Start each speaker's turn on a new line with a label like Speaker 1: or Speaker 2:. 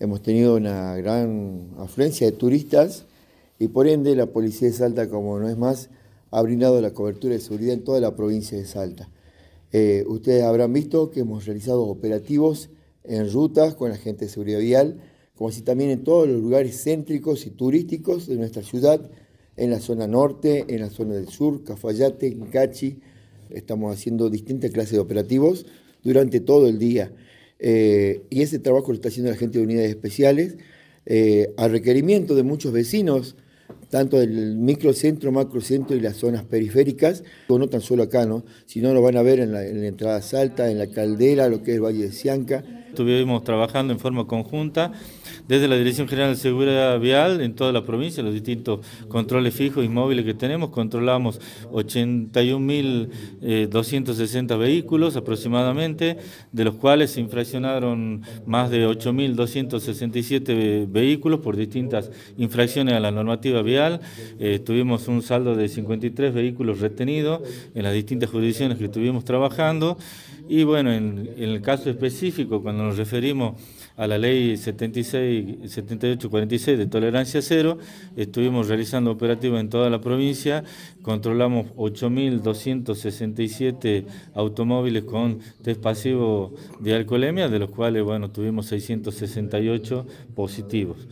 Speaker 1: hemos tenido una gran afluencia de turistas y por ende la Policía de Salta, como no es más, ha brindado la cobertura de seguridad en toda la provincia de Salta. Eh, ustedes habrán visto que hemos realizado operativos en rutas con la gente de seguridad vial, como así también en todos los lugares céntricos y turísticos de nuestra ciudad, en la zona norte, en la zona del sur, Cafayate, Cachi. Estamos haciendo distintas clases de operativos durante todo el día. Eh, y ese trabajo lo está haciendo la gente de unidades especiales, eh, a requerimiento de muchos vecinos, tanto del microcentro, macrocentro y las zonas periféricas, no tan solo acá, ¿no? sino lo van a ver en la, entrada Salta, en la Caldera, lo que es Valle de Cianca.
Speaker 2: Estuvimos trabajando en forma conjunta desde la Dirección General de Seguridad Vial en toda la provincia, los distintos controles fijos y móviles que tenemos. Controlamos 81.260 eh, vehículos aproximadamente, de los cuales se infraccionaron más de 8.267 vehículos por distintas infracciones a la normativa vial. Eh, tuvimos un saldo de 53 vehículos retenidos en las distintas jurisdicciones que estuvimos trabajando. Y bueno, en, el caso específico, cuando nos referimos a la ley 76, 7846 de tolerancia cero, estuvimos realizando operativos en toda la provincia, controlamos 8.267 automóviles con test pasivo de alcoholemia, de los cuales bueno, tuvimos 668 positivos.